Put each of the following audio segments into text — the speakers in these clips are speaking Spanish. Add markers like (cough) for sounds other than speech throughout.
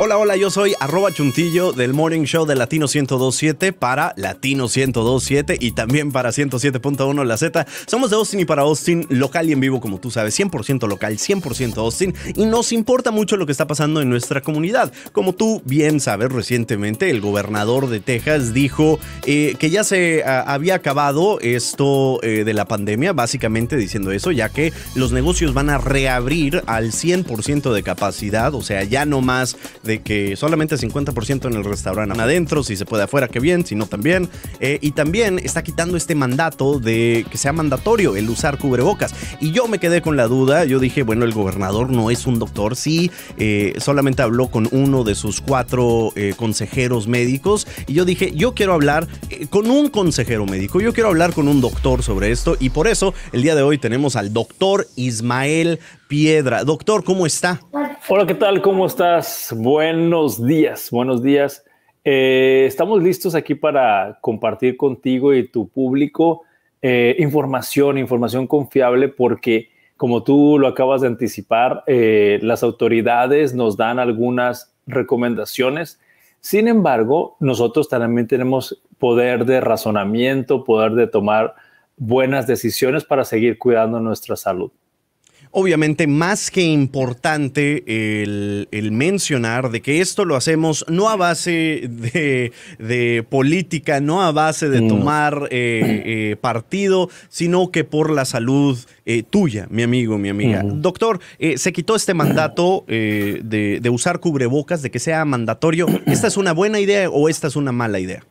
Hola, hola, yo soy arroba chuntillo del Morning Show de Latino 1027 para Latino 1027 y también para 107.1 La Z. Somos de Austin y para Austin, local y en vivo, como tú sabes, 100% local, 100% Austin y nos importa mucho lo que está pasando en nuestra comunidad. Como tú bien sabes, recientemente el gobernador de Texas dijo eh, que ya se ah, había acabado esto eh, de la pandemia, básicamente diciendo eso, ya que los negocios van a reabrir al 100% de capacidad, o sea, ya no más de que solamente 50% en el restaurante adentro, si se puede afuera, qué bien, si no también. Eh, y también está quitando este mandato de que sea mandatorio el usar cubrebocas. Y yo me quedé con la duda, yo dije, bueno, el gobernador no es un doctor, sí, eh, solamente habló con uno de sus cuatro eh, consejeros médicos. Y yo dije, yo quiero hablar con un consejero médico, yo quiero hablar con un doctor sobre esto. Y por eso el día de hoy tenemos al doctor Ismael Piedra. Doctor, ¿cómo está? Hola, ¿qué tal? ¿Cómo estás? Buenos días, buenos días. Eh, estamos listos aquí para compartir contigo y tu público eh, información, información confiable, porque como tú lo acabas de anticipar, eh, las autoridades nos dan algunas recomendaciones. Sin embargo, nosotros también tenemos poder de razonamiento, poder de tomar buenas decisiones para seguir cuidando nuestra salud obviamente más que importante el, mencionar de que esto lo hacemos no a base de, política, no a base de tomar eh, eh, partido, sino que por la salud eh, tuya, mi amigo, mi amiga. Doctor, se quitó este mandato de, de usar cubrebocas, de que sea mandatorio. (clears throat) ¿Esta es una buena idea o esta es una mala idea?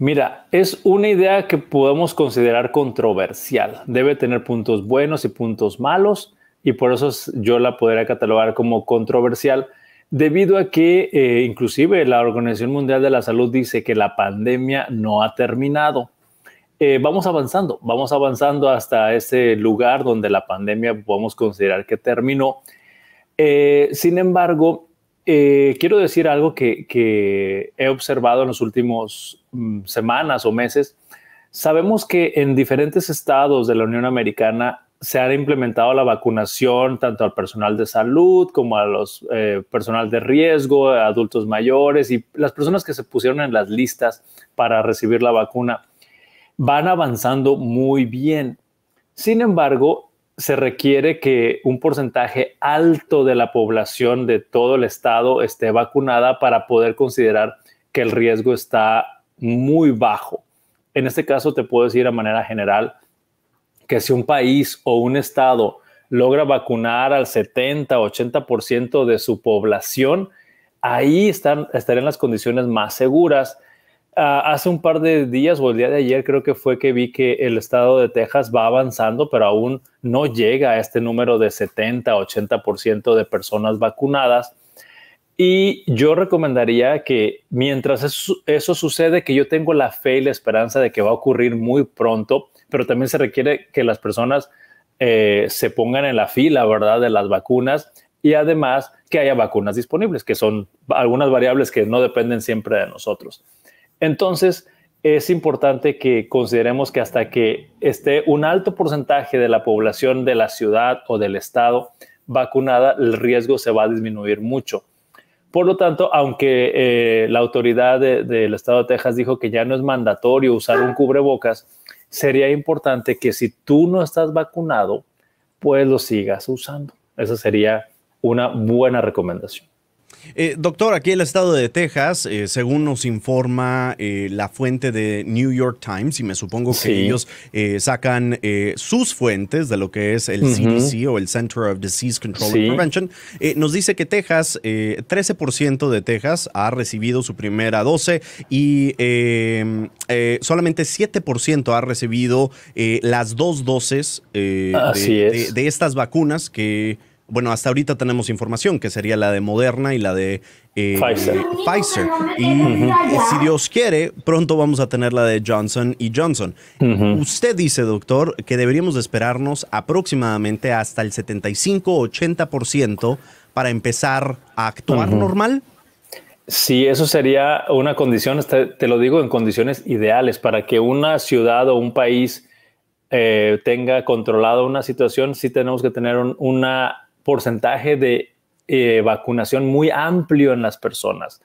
Mira, es una idea que podemos considerar controversial. Debe tener puntos buenos y puntos malos y por eso yo la podría catalogar como controversial, debido a que eh, inclusive la Organización Mundial de la Salud dice que la pandemia no ha terminado. Eh, vamos avanzando, vamos avanzando hasta ese lugar donde la pandemia podemos considerar que terminó. Eh, sin embargo, quiero decir algo que, he observado en los últimos mm, semanas o meses. Sabemos que en diferentes estados de la Unión Americana se ha implementado la vacunación tanto al personal de salud como a los eh, personal de riesgo, eh, adultos mayores y las personas que se pusieron en las listas para recibir la vacuna van avanzando muy bien. Sin embargo, se requiere que un porcentaje alto de la población de todo el estado esté vacunada para poder considerar que el riesgo está muy bajo. En este caso, te puedo decir a manera general, que si un país o un estado logra vacunar al 70, 80% de su población, ahí están, en las condiciones más seguras. Ah, hace un par de días o el día de ayer creo que fue que vi que el estado de Texas va avanzando, pero aún no llega a este número de 70, 80% de personas vacunadas. Y yo recomendaría que mientras eso, eso, sucede, que yo tengo la fe y la esperanza de que va a ocurrir muy pronto, pero también se requiere que las personas eh, se pongan en la fila, ¿verdad?, de las vacunas y además que haya vacunas disponibles, que son algunas variables que no dependen siempre de nosotros. Entonces, es importante que consideremos que hasta que esté un alto porcentaje de la población de la ciudad o del estado vacunada, el riesgo se va a disminuir mucho. Por lo tanto, aunque eh, la autoridad del estado de Texas dijo que ya no es mandatorio usar un cubrebocas, sería importante que si tú no estás vacunado, pues lo sigas usando. Esa sería una buena recomendación. Eh, doctor, aquí el estado de Texas, eh, según nos informa eh, la fuente de New York Times, y me supongo que ellos sacan sus fuentes de lo que es el CDC o el Center of Disease Control and Prevention, nos dice que Texas, 13% de Texas ha recibido su primera dose y em, solamente 7% ha recibido las dos doses de estas vacunas que bueno, hasta ahorita tenemos información, que sería la de Moderna y la de Pfizer. Y si Dios quiere, pronto vamos a tener la de Johnson y Johnson. Usted dice, doctor, que deberíamos esperarnos aproximadamente hasta el 75-80% para empezar a actuar normal. Sí, eso sería una condición, te, lo digo, en condiciones ideales para que una ciudad o un país eh, tenga controlada una situación, Si tenemos que tener una porcentaje de eh, vacunación muy amplio en las personas.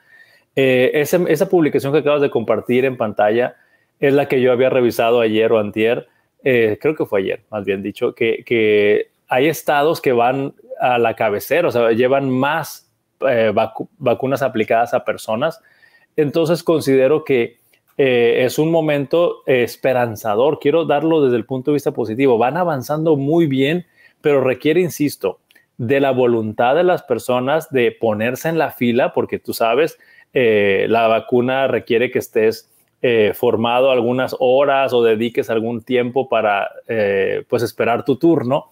Eh, esa, publicación que acabas de compartir en pantalla es la que yo había revisado ayer o antier, eh, creo que fue ayer, más bien dicho, que, hay estados que van a la cabecera, o sea, llevan más vacunas aplicadas a personas. Entonces considero que es un momento esperanzador. Quiero darlo desde el punto de vista positivo. Van avanzando muy bien, pero requiere, insisto, de la voluntad de las personas de ponerse en la fila, porque tú sabes, eh, la vacuna requiere que estés eh, formado algunas horas o dediques algún tiempo para eh, pues esperar tu turno.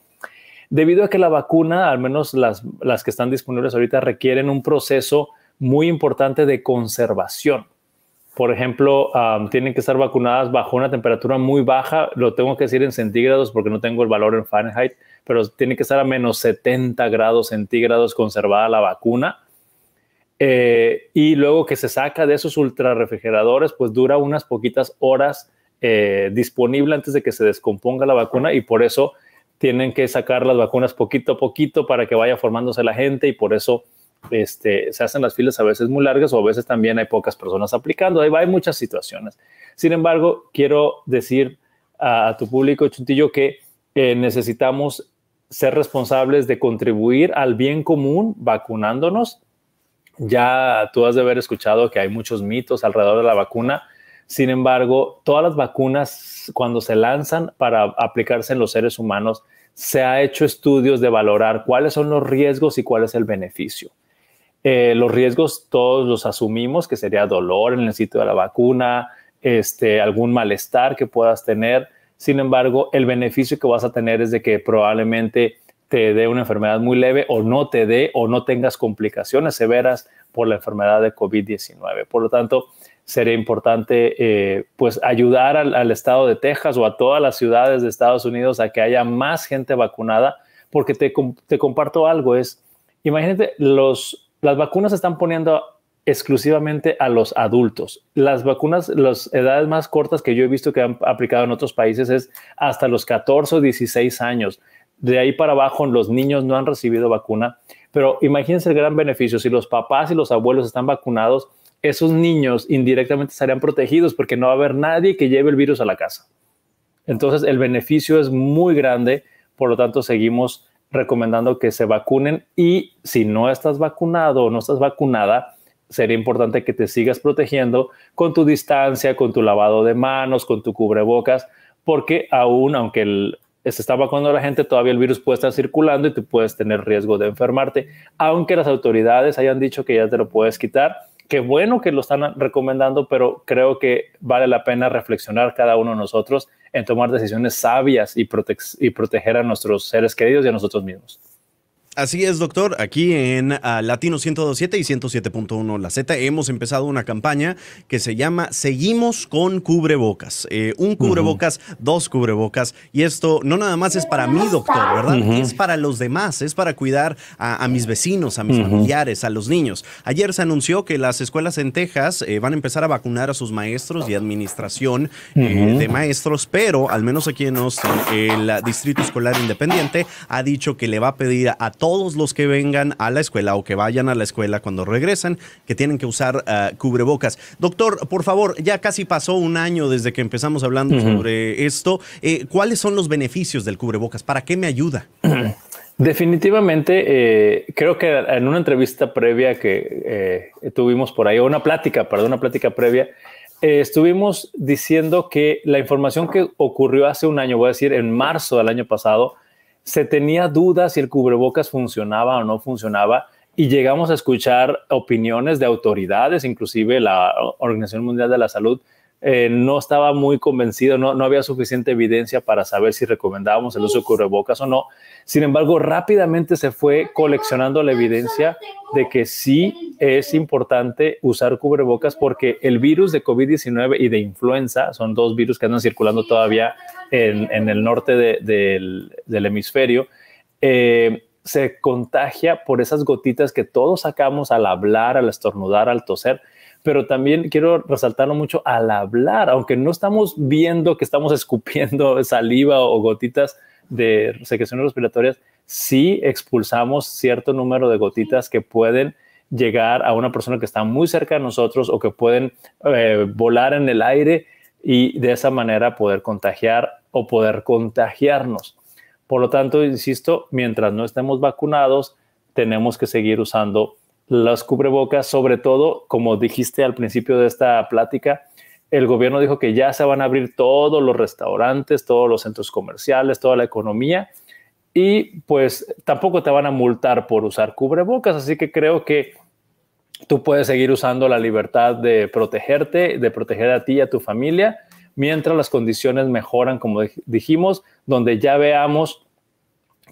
Debido a que la vacuna, al menos las, que están disponibles ahorita, requieren un proceso muy importante de conservación. Por ejemplo, tienen que estar vacunadas bajo una temperatura muy baja, lo tengo que decir en centígrados porque no tengo el valor en Fahrenheit, pero tiene que estar a menos 70 grados centígrados conservada la vacuna. Eh, y luego que se saca de esos ultrarrefrigeradores, pues dura unas poquitas horas eh, disponible antes de que se descomponga la vacuna y por eso tienen que sacar las vacunas poquito a poquito para que vaya formándose la gente y por eso este, se hacen las filas a veces muy largas o a veces también hay pocas personas aplicando. Ahí hay muchas situaciones. Sin embargo, quiero decir a, tu público, Chuntillo, que eh, necesitamos ser responsables de contribuir al bien común vacunándonos. Ya tú has de haber escuchado que hay muchos mitos alrededor de la vacuna. Sin embargo, todas las vacunas cuando se lanzan para aplicarse en los seres humanos, se ha hecho estudios de valorar cuáles son los riesgos y cuál es el beneficio. Eh, los riesgos todos los asumimos, que sería dolor en el sitio de la vacuna, este, algún malestar que puedas tener, sin embargo, el beneficio que vas a tener es de que probablemente te dé una enfermedad muy leve o no te dé o no tengas complicaciones severas por la enfermedad de COVID-19. Por lo tanto, sería importante eh, pues ayudar al, estado de Texas o a todas las ciudades de Estados Unidos a que haya más gente vacunada, porque te, comparto algo, es, imagínate, los, las vacunas están poniendo exclusivamente a los adultos. Las vacunas, las edades más cortas que yo he visto que han aplicado en otros países es hasta los 14 o 16 años. De ahí para abajo los niños no han recibido vacuna, pero imagínense el gran beneficio. Si los papás y los abuelos están vacunados, esos niños indirectamente estarían protegidos porque no va a haber nadie que lleve el virus a la casa. Entonces el beneficio es muy grande, por lo tanto seguimos recomendando que se vacunen y si no estás vacunado o no estás vacunada, sería importante que te sigas protegiendo con tu distancia, con tu lavado de manos, con tu cubrebocas, porque aún, aunque se está vacunando la gente, todavía el virus puede estar circulando y tú puedes tener riesgo de enfermarte, aunque las autoridades hayan dicho que ya te lo puedes quitar. Qué bueno que lo están recomendando, pero creo que vale la pena reflexionar cada uno de nosotros en tomar decisiones sabias y proteger a nuestros seres queridos y a nosotros mismos. Así es, doctor. Aquí en ah, Latino 1027 y 107.1 La Z hemos empezado una campaña que se llama Seguimos con cubrebocas. Eh, un cubrebocas, dos cubrebocas. Y esto no nada más es para mí, doctor, ¿verdad? Es para los demás, es para cuidar a, mis vecinos, a mis familiares, a los niños. Ayer se anunció que las escuelas en Texas eh, van a empezar a vacunar a sus maestros y administración eh, de maestros, pero al menos aquí en Austin, el Distrito Escolar Independiente ha dicho que le va a pedir a todos los que vengan a la escuela o que vayan a la escuela cuando regresan, que tienen que usar eh, cubrebocas. Doctor, por favor, ya casi pasó un año desde que empezamos hablando sobre esto. Eh, ¿Cuáles son los beneficios del cubrebocas? ¿Para qué me ayuda? (clears throat) Definitivamente, eh, creo que en una entrevista previa que tuvimos por ahí, o una plática, perdón, una plática previa, estuvimos diciendo que la información que ocurrió hace un año, voy a decir en marzo del año pasado, se tenía dudas si el cubrebocas funcionaba o no funcionaba y llegamos a escuchar opiniones de autoridades, inclusive la Organización Mundial de la Salud eh, no estaba muy convencido, no, no, había suficiente evidencia para saber si recomendábamos el uso de cubrebocas o no. Sin embargo, rápidamente se fue coleccionando la evidencia de que sí es importante usar cubrebocas porque el virus de COVID-19 y de influenza son dos virus que andan circulando todavía en, el norte del, hemisferio, eh, se contagia por esas gotitas que todos sacamos al hablar, al estornudar, al toser, pero también quiero resaltarlo mucho al hablar, aunque no estamos viendo que estamos (laughs) escupiendo saliva o gotitas de secreciones respiratorias, sí expulsamos cierto número de gotitas que pueden llegar a una persona que está muy cerca de nosotros o que pueden eh, volar en el aire y de esa manera poder contagiar o poder contagiarnos. Por lo tanto, insisto, mientras no estemos vacunados, tenemos que seguir usando las cubrebocas, sobre todo, como dijiste al principio de esta plática, el gobierno dijo que ya se van a abrir todos los restaurantes, todos los centros comerciales, toda la economía, y pues tampoco te van a multar por usar cubrebocas, así que creo que tú puedes seguir usando la libertad de protegerte, de proteger a ti y a tu familia, mientras las condiciones mejoran, como dijimos, donde ya veamos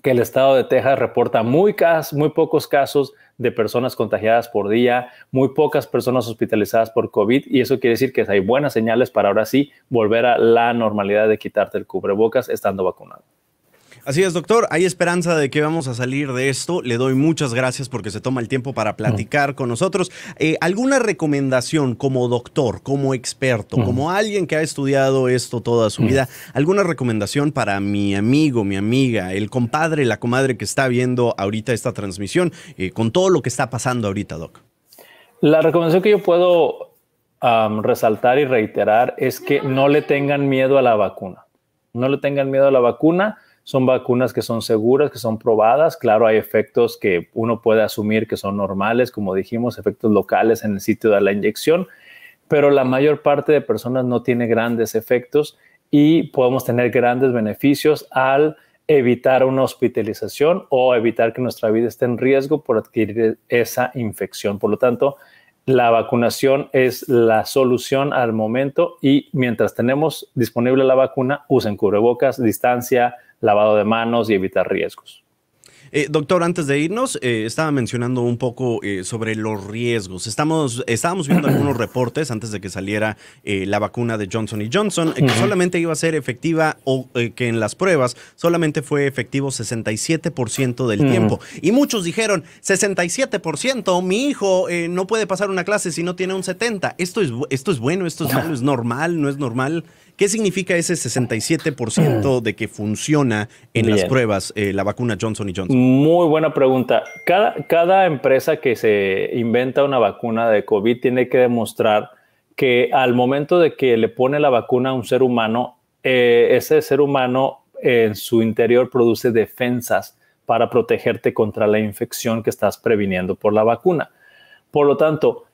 que el estado de Texas reporta muy, muy pocos casos de personas contagiadas por día, muy pocas personas hospitalizadas por COVID y eso quiere decir que hay buenas señales para ahora sí volver a la normalidad de quitarte el cubrebocas estando vacunado. Así es, doctor. Hay esperanza de que vamos a salir de esto. Le doy muchas gracias porque se toma el tiempo para platicar con nosotros. Eh, ¿Alguna recomendación como doctor, como experto, como alguien que ha estudiado esto toda su vida? ¿Alguna recomendación para mi amigo, mi amiga, el compadre, la comadre que está viendo ahorita esta transmisión eh, con todo lo que está pasando ahorita, doc? La recomendación que yo puedo resaltar y reiterar es que no le tengan miedo a la vacuna. No le tengan miedo a la vacuna son vacunas que son seguras, que son probadas. Claro, hay efectos que uno puede asumir que son normales, como dijimos, efectos locales en el sitio de la inyección, pero la mayor parte de personas no tiene grandes efectos y podemos tener grandes beneficios al evitar una hospitalización o evitar que nuestra vida esté en riesgo por adquirir esa infección. Por lo tanto, la vacunación es la solución al momento y mientras tenemos disponible la vacuna, usen cubrebocas, distancia, lavado de manos y evitar riesgos. Eh, doctor, antes de irnos, eh, estaba mencionando un poco eh, sobre los riesgos. Estamos, estábamos viendo algunos (clears throat) reportes antes de que saliera la vacuna de Johnson y Johnson, que solamente iba a ser efectiva o que en las pruebas solamente fue efectivo 67% del tiempo. Y muchos dijeron, 67%, mi hijo no puede pasar una clase si no tiene un 70%. Esto es, esto es bueno, esto es es normal, no es normal. ¿Qué significa ese 67% de que funciona en las pruebas eh, la vacuna Johnson y Johnson? Muy buena pregunta. Cada, empresa que se inventa una vacuna de COVID tiene que demostrar que al momento de que le pone la vacuna a un ser humano, eh, ese ser humano en su interior produce defensas para protegerte contra la infección que estás previniendo por la vacuna. Por lo tanto,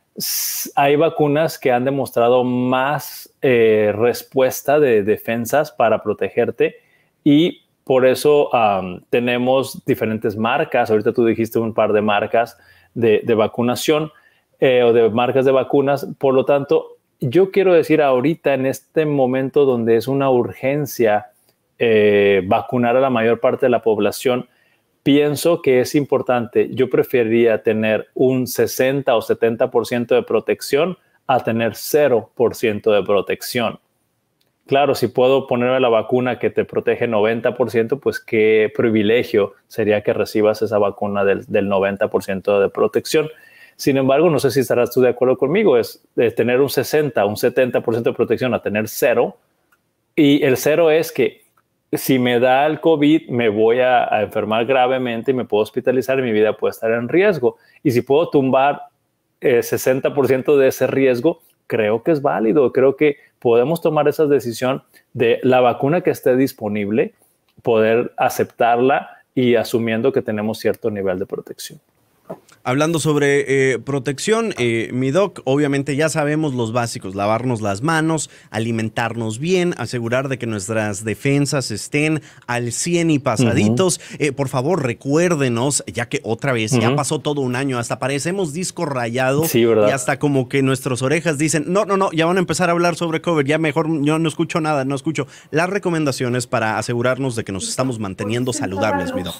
hay vacunas que han demostrado más eh, respuesta de defensas para protegerte y por eso tenemos diferentes marcas. Ahorita tú dijiste un par de marcas de, vacunación eh, o de marcas de vacunas. Por lo tanto, yo quiero decir ahorita, en este momento donde es una urgencia eh, vacunar a la mayor parte de la población, pienso que es importante. Yo preferiría tener un 60 o 70% de protección a tener 0% de protección. Claro, si puedo ponerme la vacuna que te protege 90%, pues qué privilegio sería que recibas esa vacuna del, del 90% de protección. Sin embargo, no sé si estarás tú de acuerdo conmigo, es, tener un 60, un 70% de protección a tener 0. Y el 0 es que si me da el COVID, me voy a, enfermar gravemente y me puedo hospitalizar y mi vida puede estar en riesgo. Y si puedo tumbar eh, 60% de ese riesgo, creo que es válido. Creo que podemos tomar esa decisión de la vacuna que esté disponible, poder aceptarla y asumiendo que tenemos cierto nivel de protección. Hablando sobre eh, protección, eh, mi doc, obviamente ya sabemos los básicos, lavarnos las manos, alimentarnos bien, asegurar de que nuestras defensas estén al 100 y pasaditos. Eh, por favor, recuérdenos, ya que otra vez ya pasó todo un año, hasta parecemos disco rayado y hasta como que nuestras orejas dicen, no, no, no, ya van a empezar a hablar sobre cover, ya mejor yo no escucho nada, no escucho. Las recomendaciones para asegurarnos de que nos estamos manteniendo saludables, mi doc.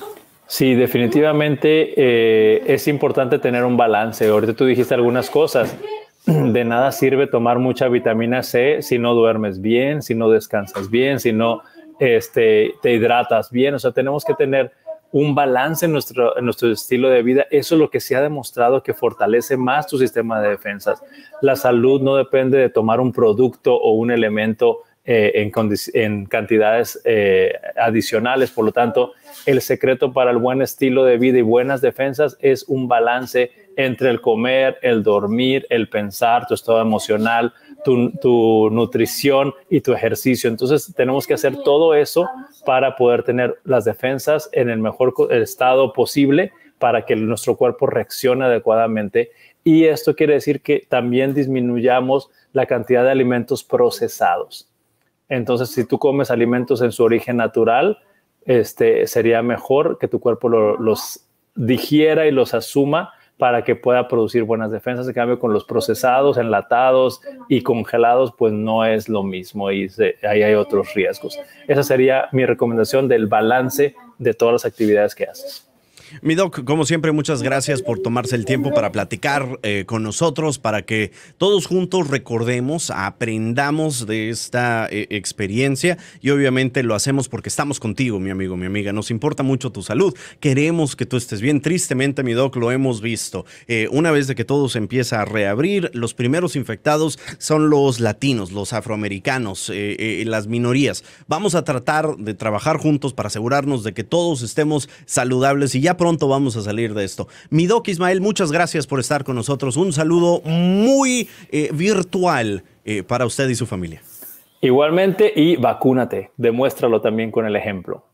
Sí, definitivamente eh, es importante tener un balance. Ahorita tú dijiste algunas cosas. (clears throat) De nada sirve tomar mucha vitamina C si no duermes bien, si no descansas bien, si no este, te hidratas bien. O sea, tenemos que tener un balance en nuestro, en nuestro estilo de vida. Eso es lo que se ha demostrado que fortalece más tu sistema de defensas. La salud no depende de tomar un producto o un elemento eh, en, cantidades eh, adicionales. Por lo tanto, el secreto para el buen estilo de vida y buenas defensas es un balance entre el comer, el dormir, el pensar, tu estado emocional, tu, tu, nutrición y tu ejercicio. Entonces tenemos que hacer todo eso para poder tener las defensas en el mejor estado posible para que nuestro cuerpo reaccione adecuadamente. Y esto quiere decir que también disminuyamos la cantidad de alimentos procesados. Entonces, si tú comes alimentos en su origen natural, este, sería mejor que tu cuerpo los digiera y los asuma para que pueda producir buenas defensas. En cambio, con los procesados, enlatados y congelados, pues no es lo mismo y ahí hay otros riesgos. Esa sería mi recomendación del balance de todas las actividades que haces. Mi Doc, como siempre, muchas gracias por tomarse el tiempo para platicar eh, con nosotros, para que todos juntos recordemos, aprendamos de esta eh, experiencia y obviamente lo hacemos porque estamos contigo, mi amigo, mi amiga. Nos importa mucho tu salud, queremos que tú estés bien. Tristemente, mi Doc, lo hemos visto. Eh, una vez de que todo se empieza a reabrir, los primeros infectados son los latinos, los afroamericanos, las minorías. Vamos a tratar de trabajar juntos para asegurarnos de que todos estemos saludables y ya pronto vamos a salir de esto. Mi Doc Ismael, muchas gracias por estar con nosotros. Un saludo muy eh, virtual eh, para usted y su familia. Igualmente, y vacúnate, demuéstralo también con el ejemplo.